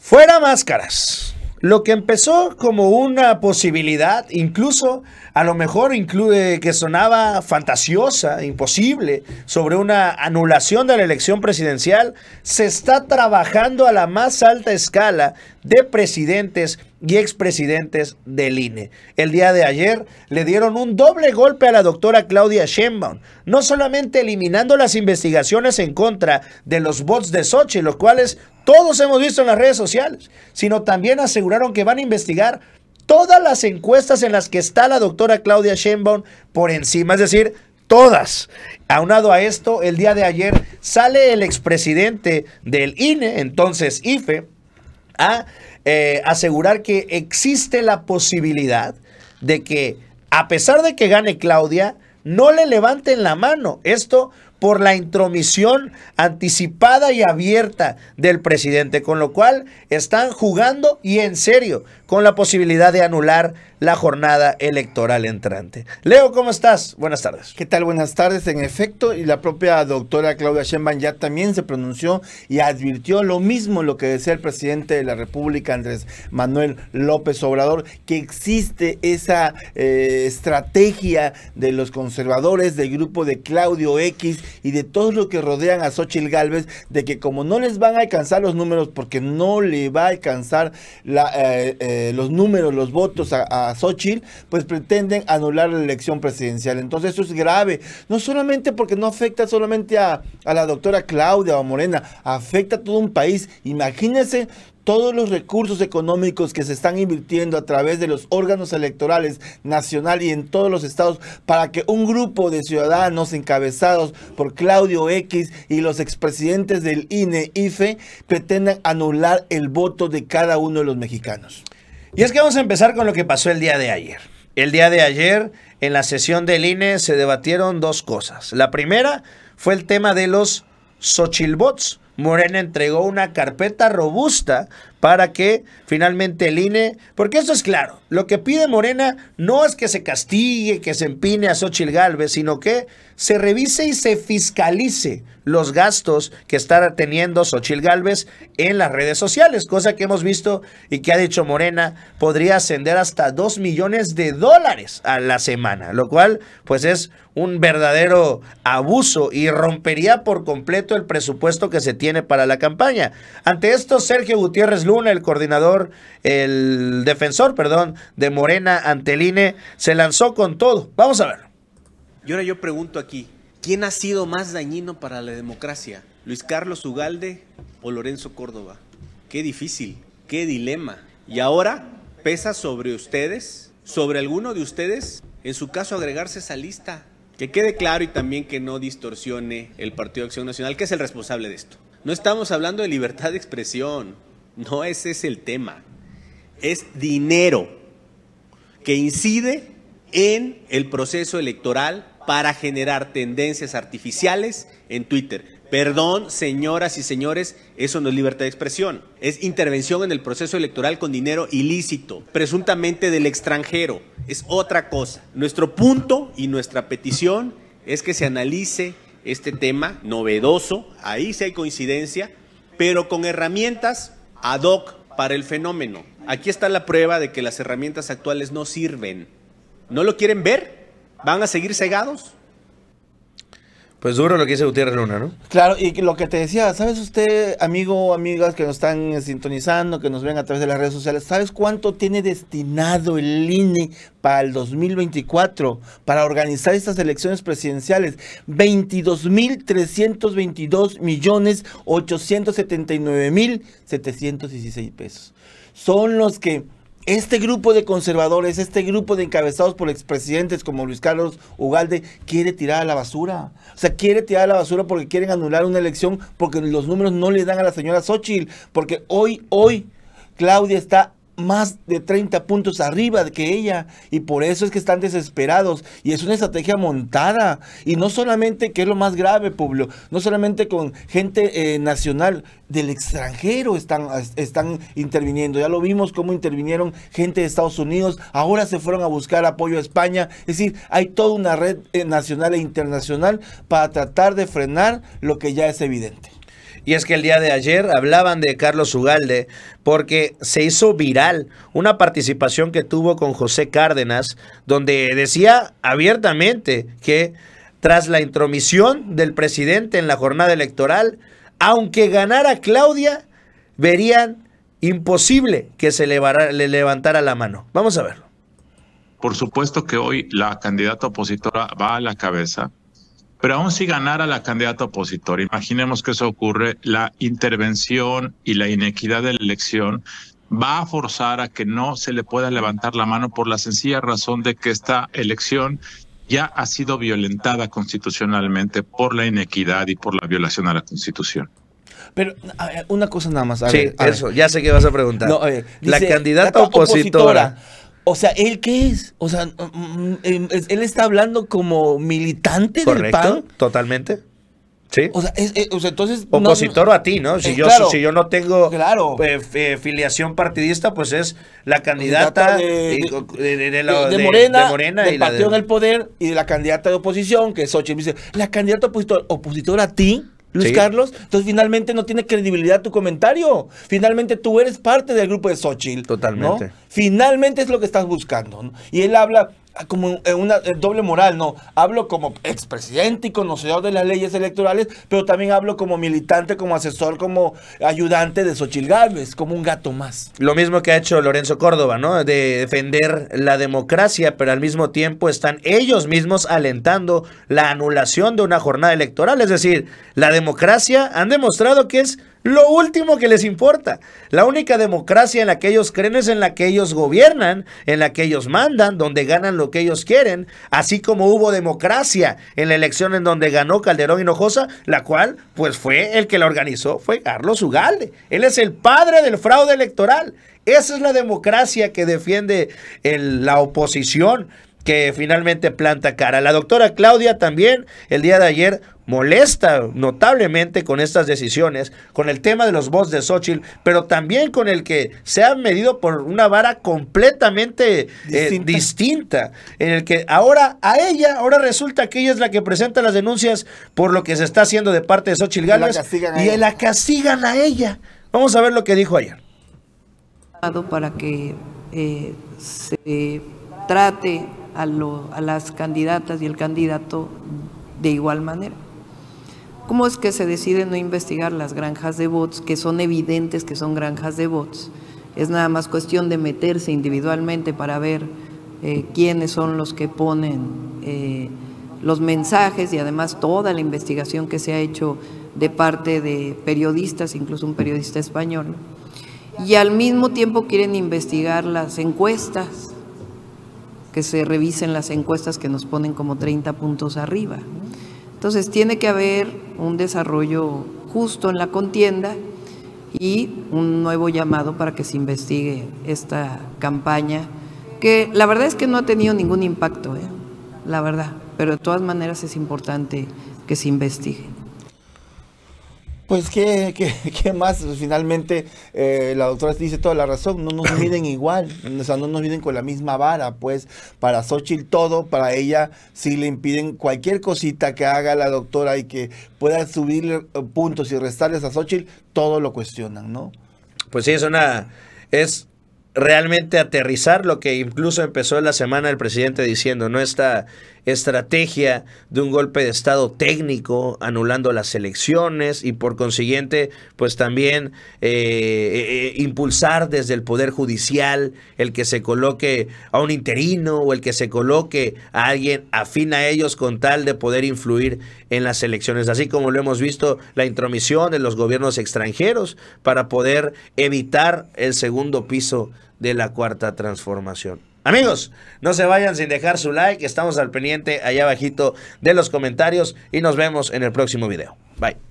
Fuera máscaras. Lo que empezó como una posibilidad, incluso a lo mejor incluye que sonaba fantasiosa, imposible, sobre una anulación de la elección presidencial, se está trabajando a la más alta escala de presidentes y expresidentes del INE. El día de ayer le dieron un doble golpe a la doctora Claudia Sheinbaum, no solamente eliminando las investigaciones en contra de los bots de Sochi, los cuales todos hemos visto en las redes sociales, sino también aseguraron que van a investigar todas las encuestas en las que está la doctora Claudia Sheinbaum por encima, es decir, todas. Aunado a esto, el día de ayer sale el expresidente del INE, entonces IFE, a eh, asegurar que existe la posibilidad de que, a pesar de que gane Claudia, no le levanten la mano. Esto por la intromisión anticipada y abierta del presidente, con lo cual están jugando y en serio con la posibilidad de anular la jornada electoral entrante. Leo, ¿cómo estás? Buenas tardes. ¿Qué tal? Buenas tardes. En efecto, y la propia doctora Claudia Sheinbaum ya también se pronunció y advirtió lo mismo lo que decía el presidente de la República, Andrés Manuel López Obrador, que existe esa eh, estrategia de los conservadores del grupo de Claudio X y de todos los que rodean a Xochitl Galvez de que como no les van a alcanzar los números porque no le va a alcanzar la, eh, eh, los números, los votos a, a Xochitl, pues pretenden anular la elección presidencial. Entonces eso es grave, no solamente porque no afecta solamente a, a la doctora Claudia o Morena, afecta a todo un país. Imagínense todos los recursos económicos que se están invirtiendo a través de los órganos electorales nacional y en todos los estados para que un grupo de ciudadanos encabezados por Claudio X y los expresidentes del INE, IFE, pretendan anular el voto de cada uno de los mexicanos. Y es que vamos a empezar con lo que pasó el día de ayer. El día de ayer, en la sesión del INE, se debatieron dos cosas. La primera fue el tema de los Xochilbots Morena entregó una carpeta robusta para que finalmente el INE, porque eso es claro, lo que pide Morena no es que se castigue, que se empine a Xochil Galvez, sino que se revise y se fiscalice los gastos que está teniendo sochil Galvez en las redes sociales, cosa que hemos visto y que ha dicho Morena podría ascender hasta 2 millones de dólares a la semana, lo cual pues es un verdadero abuso y rompería por completo el presupuesto que se tiene para la campaña. Ante esto, Sergio Gutiérrez Luna, el coordinador, el defensor, perdón, de Morena Anteline, se lanzó con todo. Vamos a ver. Y ahora yo pregunto aquí, ¿quién ha sido más dañino para la democracia? ¿Luis Carlos Ugalde o Lorenzo Córdoba? Qué difícil, qué dilema. Y ahora pesa sobre ustedes, sobre alguno de ustedes, en su caso agregarse esa lista. Que quede claro y también que no distorsione el Partido Acción Nacional, que es el responsable de esto. No estamos hablando de libertad de expresión, no ese es el tema. Es dinero que incide en el proceso electoral para generar tendencias artificiales en Twitter. Perdón, señoras y señores, eso no es libertad de expresión. Es intervención en el proceso electoral con dinero ilícito, presuntamente del extranjero. Es otra cosa. Nuestro punto y nuestra petición es que se analice este tema novedoso, ahí sí hay coincidencia, pero con herramientas ad hoc para el fenómeno. Aquí está la prueba de que las herramientas actuales no sirven. ¿No lo quieren ver? ¿Van a seguir cegados? Pues duro lo que dice Gutiérrez Luna, ¿no? Claro, y lo que te decía, ¿sabes usted, amigo o amigas que nos están sintonizando, que nos ven a través de las redes sociales, ¿sabes cuánto tiene destinado el INE para el 2024 para organizar estas elecciones presidenciales? 22.322.879.716 millones 879 mil pesos. Son los que este grupo de conservadores, este grupo de encabezados por expresidentes como Luis Carlos Ugalde, quiere tirar a la basura. O sea, quiere tirar a la basura porque quieren anular una elección, porque los números no le dan a la señora Xochitl. Porque hoy, hoy, Claudia está más de 30 puntos arriba que ella y por eso es que están desesperados y es una estrategia montada y no solamente que es lo más grave pueblo no solamente con gente eh, nacional del extranjero están, están interviniendo ya lo vimos cómo intervinieron gente de Estados Unidos ahora se fueron a buscar apoyo a España es decir hay toda una red eh, nacional e internacional para tratar de frenar lo que ya es evidente y es que el día de ayer hablaban de Carlos Ugalde porque se hizo viral una participación que tuvo con José Cárdenas, donde decía abiertamente que tras la intromisión del presidente en la jornada electoral, aunque ganara Claudia, verían imposible que se le levantara la mano. Vamos a verlo. Por supuesto que hoy la candidata opositora va a la cabeza pero aún si ganara la candidata opositora, imaginemos que eso ocurre, la intervención y la inequidad de la elección va a forzar a que no se le pueda levantar la mano por la sencilla razón de que esta elección ya ha sido violentada constitucionalmente por la inequidad y por la violación a la Constitución. Pero una cosa nada más. sí, eso, ya sé que vas a preguntar. la candidata opositora o sea, ¿él qué es? O sea, mm, mm, mm, él está hablando como militante Correcto, del PAN. Totalmente. Sí. O sea, entonces. Opositor a ti, ¿no? Si, eh, yo, si yo no tengo eh, eh, filiación partidista, pues es la candidata de, de, Morena, partido en el poder y de la candidata de oposición, que es Xochitl. Dice, la candidata opositora a ti, Luis Carlos. Entonces finalmente no tiene credibilidad tu comentario. Finalmente tú eres parte del grupo de Xochitl. Totalmente. Finalmente es lo que estás buscando. Y él habla, como una eh, doble moral, no. Hablo como expresidente y conocedor de las leyes electorales, pero también hablo como militante, como asesor, como ayudante de Xochil Gálvez, como un gato más. Lo mismo que ha hecho Lorenzo Córdoba, ¿no? De defender la democracia, pero al mismo tiempo están ellos mismos alentando la anulación de una jornada electoral. Es decir, la democracia han demostrado que es lo último que les importa. La única democracia en la que ellos creen es en la que ellos gobiernan, en la que ellos mandan, donde ganan lo que ellos quieren, así como hubo democracia en la elección en donde ganó Calderón Hinojosa, la cual pues fue el que la organizó, fue Carlos Ugalde. Él es el padre del fraude electoral. Esa es la democracia que defiende la oposición que finalmente planta cara. La doctora Claudia también el día de ayer molesta notablemente con estas decisiones, con el tema de los bots de Xochitl, pero también con el que se ha medido por una vara completamente eh, distinta. en el que ahora a ella, ahora resulta que ella es la que presenta las denuncias por lo que se está haciendo de parte de Xochitl Gálvez y la castigan a ella. Vamos a ver lo que dijo ayer. Para que eh, se trate a las candidatas y el candidato de igual manera. ¿Cómo es que se decide no investigar las granjas de bots, que son evidentes que son granjas de bots? Es nada más cuestión de meterse individualmente para ver eh, quiénes son los que ponen eh, los mensajes y además toda la investigación que se ha hecho de parte de periodistas, incluso un periodista español. Y al mismo tiempo quieren investigar las encuestas, que se revisen las encuestas que nos ponen como 30 puntos arriba. Entonces tiene que haber un desarrollo justo en la contienda y un nuevo llamado para que se investigue esta campaña, que la verdad es que no ha tenido ningún impacto, ¿eh? la verdad, pero de todas maneras es importante que se investigue. Pues qué, qué más, pues, finalmente eh, la doctora dice toda la razón, no nos miden igual, o sea, no nos miden con la misma vara, pues para Xochitl todo, para ella si le impiden cualquier cosita que haga la doctora y que pueda subir eh, puntos y restarles a Xochitl, todo lo cuestionan, ¿no? Pues sí, es una, es realmente aterrizar lo que incluso empezó la semana el presidente diciendo, ¿no? está estrategia de un golpe de Estado técnico, anulando las elecciones y por consiguiente, pues también eh, eh, impulsar desde el Poder Judicial el que se coloque a un interino o el que se coloque a alguien afín a ellos con tal de poder influir en las elecciones. Así como lo hemos visto, la intromisión de los gobiernos extranjeros para poder evitar el segundo piso de la cuarta transformación. Amigos, no se vayan sin dejar su like, estamos al pendiente allá abajito de los comentarios y nos vemos en el próximo video. Bye.